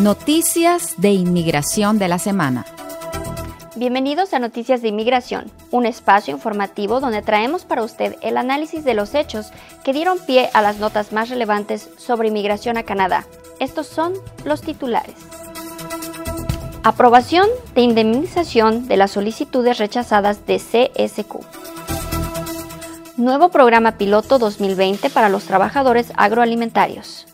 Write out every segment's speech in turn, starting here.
Noticias de Inmigración de la Semana. Bienvenidos a Noticias de Inmigración, un espacio informativo donde traemos para usted el análisis de los hechos que dieron pie a las notas más relevantes sobre inmigración a Canadá. Estos son los titulares. Aprobación de indemnización de las solicitudes rechazadas de CSQ. Nuevo programa piloto 2020 para los trabajadores agroalimentarios.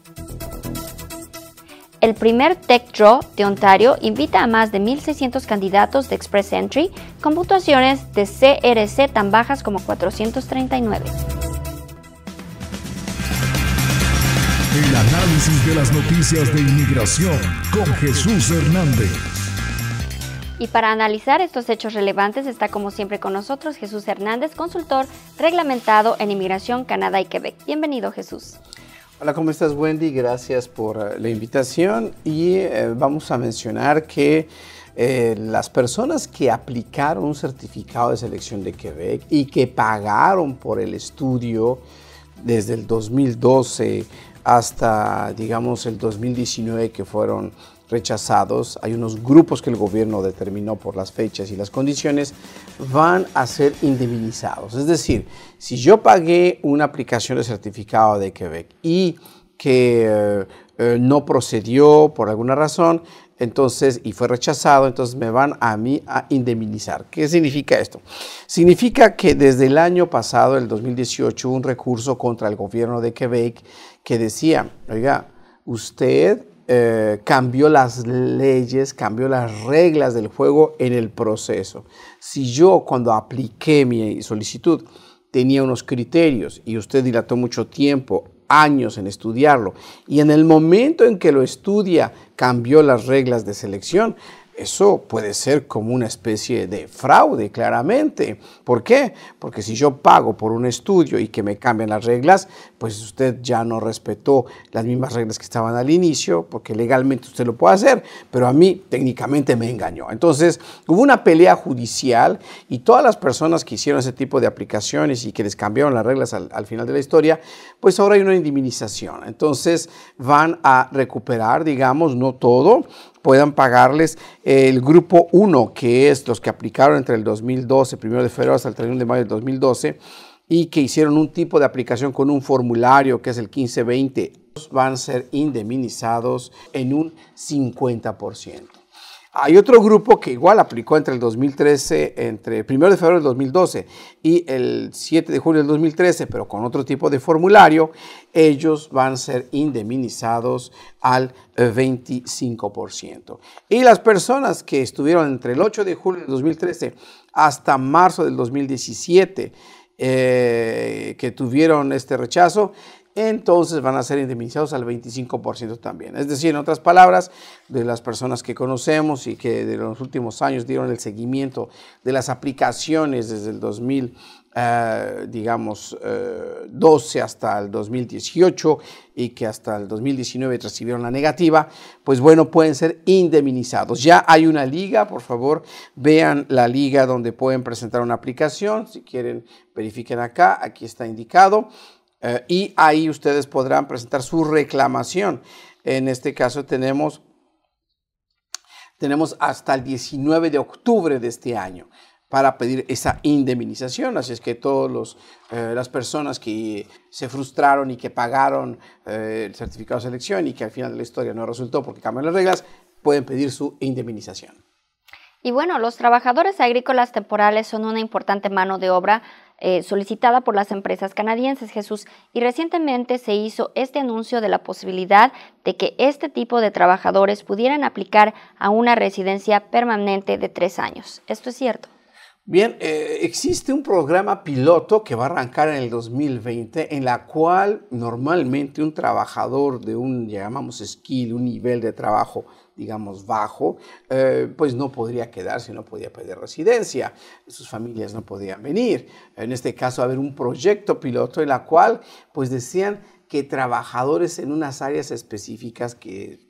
El primer Tech Draw de Ontario invita a más de 1.600 candidatos de Express Entry con puntuaciones de CRC tan bajas como 439. El análisis de las noticias de inmigración con Jesús Hernández. Y para analizar estos hechos relevantes está como siempre con nosotros Jesús Hernández, consultor reglamentado en Inmigración Canadá y Quebec. Bienvenido Jesús. Hola, ¿cómo estás Wendy? Gracias por eh, la invitación y eh, vamos a mencionar que eh, las personas que aplicaron un certificado de selección de Quebec y que pagaron por el estudio desde el 2012 hasta, digamos, el 2019, que fueron rechazados, hay unos grupos que el gobierno determinó por las fechas y las condiciones, van a ser indemnizados. Es decir, si yo pagué una aplicación de certificado de Quebec y que eh, eh, no procedió por alguna razón, entonces, y fue rechazado, entonces me van a mí a indemnizar. ¿Qué significa esto? Significa que desde el año pasado, el 2018, hubo un recurso contra el gobierno de Quebec que decía, oiga, usted eh, cambió las leyes, cambió las reglas del juego en el proceso. Si yo cuando apliqué mi solicitud tenía unos criterios y usted dilató mucho tiempo, años en estudiarlo, y en el momento en que lo estudia cambió las reglas de selección, eso puede ser como una especie de fraude, claramente. ¿Por qué? Porque si yo pago por un estudio y que me cambian las reglas, pues usted ya no respetó las mismas reglas que estaban al inicio, porque legalmente usted lo puede hacer, pero a mí técnicamente me engañó. Entonces hubo una pelea judicial y todas las personas que hicieron ese tipo de aplicaciones y que les cambiaron las reglas al, al final de la historia, pues ahora hay una indemnización. Entonces van a recuperar, digamos, no todo, puedan pagarles el grupo 1, que es los que aplicaron entre el 2012, primero de febrero hasta el 31 de mayo del 2012, y que hicieron un tipo de aplicación con un formulario que es el 1520, van a ser indemnizados en un 50%. Hay otro grupo que igual aplicó entre el 2013, entre el 1 de febrero del 2012 y el 7 de julio del 2013, pero con otro tipo de formulario, ellos van a ser indemnizados al 25%. Y las personas que estuvieron entre el 8 de julio del 2013 hasta marzo del 2017, eh, que tuvieron este rechazo, entonces van a ser indemnizados al 25% también. Es decir, en otras palabras, de las personas que conocemos y que de los últimos años dieron el seguimiento de las aplicaciones desde el 2000, eh, digamos, eh, hasta el 2018 y que hasta el 2019 recibieron la negativa, pues bueno, pueden ser indemnizados. Ya hay una liga, por favor, vean la liga donde pueden presentar una aplicación. Si quieren, verifiquen acá, aquí está indicado. Eh, y ahí ustedes podrán presentar su reclamación. En este caso tenemos, tenemos hasta el 19 de octubre de este año para pedir esa indemnización. Así es que todas eh, las personas que se frustraron y que pagaron eh, el certificado de selección y que al final de la historia no resultó porque cambian las reglas, pueden pedir su indemnización. Y bueno, los trabajadores agrícolas temporales son una importante mano de obra eh, solicitada por las empresas canadienses, Jesús. Y recientemente se hizo este anuncio de la posibilidad de que este tipo de trabajadores pudieran aplicar a una residencia permanente de tres años. ¿Esto es cierto? Bien, eh, existe un programa piloto que va a arrancar en el 2020 en la cual normalmente un trabajador de un, llamamos skill, un nivel de trabajo digamos, bajo, eh, pues no podría quedarse, no podía perder residencia, sus familias no podían venir. En este caso, haber un proyecto piloto en la cual, pues decían que trabajadores en unas áreas específicas que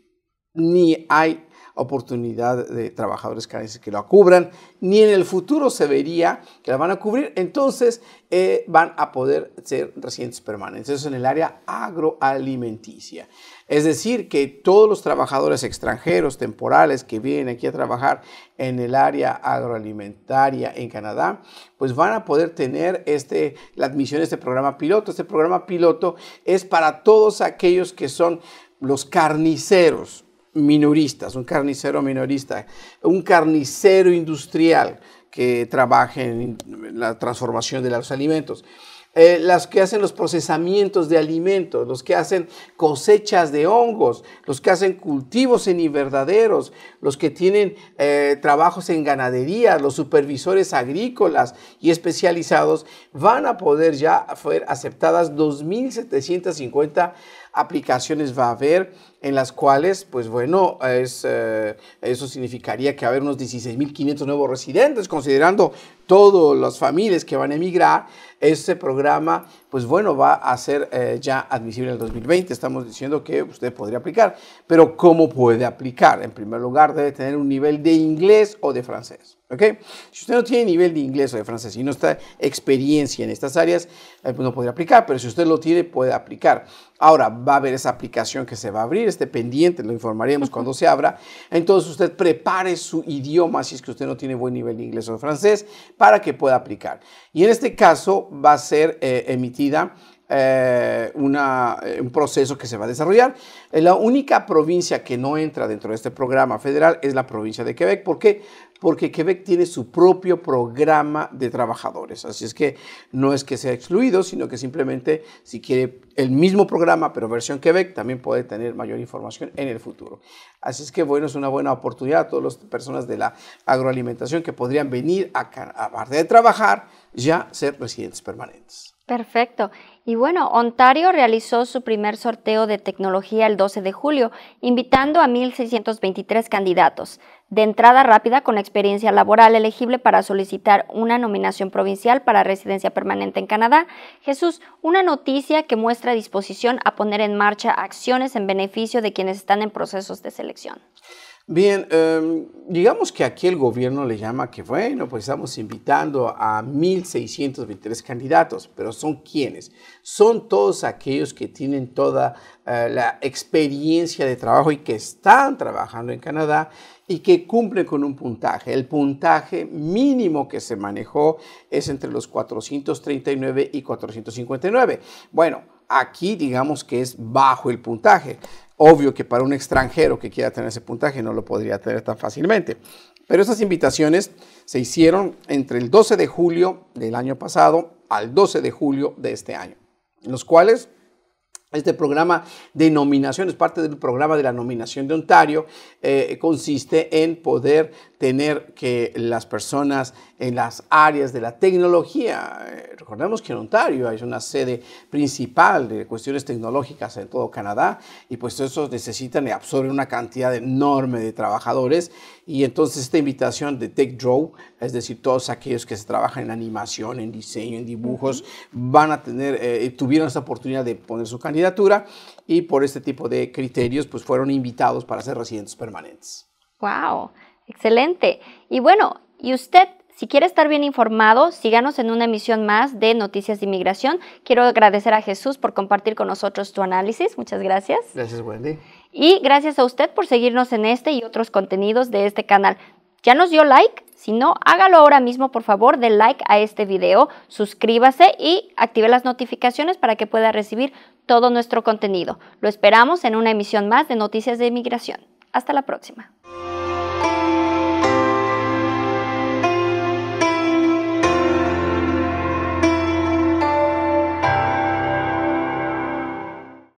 ni hay oportunidad de trabajadores canadienses que lo cubran, ni en el futuro se vería que la van a cubrir, entonces eh, van a poder ser residentes permanentes. Eso en el área agroalimenticia. Es decir, que todos los trabajadores extranjeros temporales que vienen aquí a trabajar en el área agroalimentaria en Canadá, pues van a poder tener este, la admisión de este programa piloto. Este programa piloto es para todos aquellos que son los carniceros, minoristas, un carnicero minorista, un carnicero industrial que trabaje en la transformación de los alimentos. Eh, las que hacen los procesamientos de alimentos, los que hacen cosechas de hongos, los que hacen cultivos en invernaderos, los que tienen eh, trabajos en ganadería, los supervisores agrícolas y especializados, van a poder ya ser aceptadas 2.750 aplicaciones va a haber en las cuales, pues bueno, eh, eso significaría que va a haber unos 16.500 nuevos residentes, considerando todas las familias que van a emigrar, este programa, pues bueno, va a ser eh, ya admisible en el 2020. Estamos diciendo que usted podría aplicar, pero ¿cómo puede aplicar? En primer lugar, debe tener un nivel de inglés o de francés. ¿ok? Si usted no tiene nivel de inglés o de francés y no está experiencia en estas áreas, eh, pues no podría aplicar, pero si usted lo tiene, puede aplicar. Ahora va a haber esa aplicación que se va a abrir, Este pendiente, lo informaremos cuando se abra. Entonces usted prepare su idioma si es que usted no tiene buen nivel de inglés o de francés, para que pueda aplicar. Y en este caso va a ser eh, emitida eh, eh, un proceso que se va a desarrollar. La única provincia que no entra dentro de este programa federal es la provincia de Quebec. ¿Por qué? porque Quebec tiene su propio programa de trabajadores. Así es que no es que sea excluido, sino que simplemente si quiere el mismo programa, pero versión Quebec, también puede tener mayor información en el futuro. Así es que bueno, es una buena oportunidad a todas las personas de la agroalimentación que podrían venir a, a de trabajar ya ser residentes permanentes. Perfecto. Y bueno, Ontario realizó su primer sorteo de tecnología el 12 de julio, invitando a 1.623 candidatos de entrada rápida con experiencia laboral elegible para solicitar una nominación provincial para residencia permanente en Canadá. Jesús, una noticia que muestra disposición a poner en marcha acciones en beneficio de quienes están en procesos de selección. Bien, em, digamos que aquí el gobierno le llama que, bueno, pues estamos invitando a 1.623 candidatos, pero ¿son quiénes? Son todos aquellos que tienen toda eh, la experiencia de trabajo y que están trabajando en Canadá y que cumplen con un puntaje. El puntaje mínimo que se manejó es entre los 439 y 459. Bueno, aquí digamos que es bajo el puntaje. Obvio que para un extranjero que quiera tener ese puntaje no lo podría tener tan fácilmente. Pero esas invitaciones se hicieron entre el 12 de julio del año pasado al 12 de julio de este año, en los cuales este programa de nominaciones es parte del programa de la nominación de Ontario, eh, consiste en poder tener que las personas en las áreas de la tecnología, eh, recordemos que en Ontario hay una sede principal de cuestiones tecnológicas en todo Canadá y pues eso necesitan y absorben una cantidad enorme de trabajadores y entonces esta invitación de Tech Draw, es decir, todos aquellos que se trabajan en animación, en diseño, en dibujos, van a tener, eh, tuvieron esta oportunidad de poner su candidatura y por este tipo de criterios pues fueron invitados para ser residentes permanentes. ¡Wow! Excelente. Y bueno, y usted, si quiere estar bien informado, síganos en una emisión más de Noticias de Inmigración. Quiero agradecer a Jesús por compartir con nosotros tu análisis. Muchas gracias. Gracias, Wendy. Y gracias a usted por seguirnos en este y otros contenidos de este canal. ¿Ya nos dio like? Si no, hágalo ahora mismo, por favor, de like a este video, suscríbase y active las notificaciones para que pueda recibir todo nuestro contenido. Lo esperamos en una emisión más de Noticias de Inmigración. Hasta la próxima.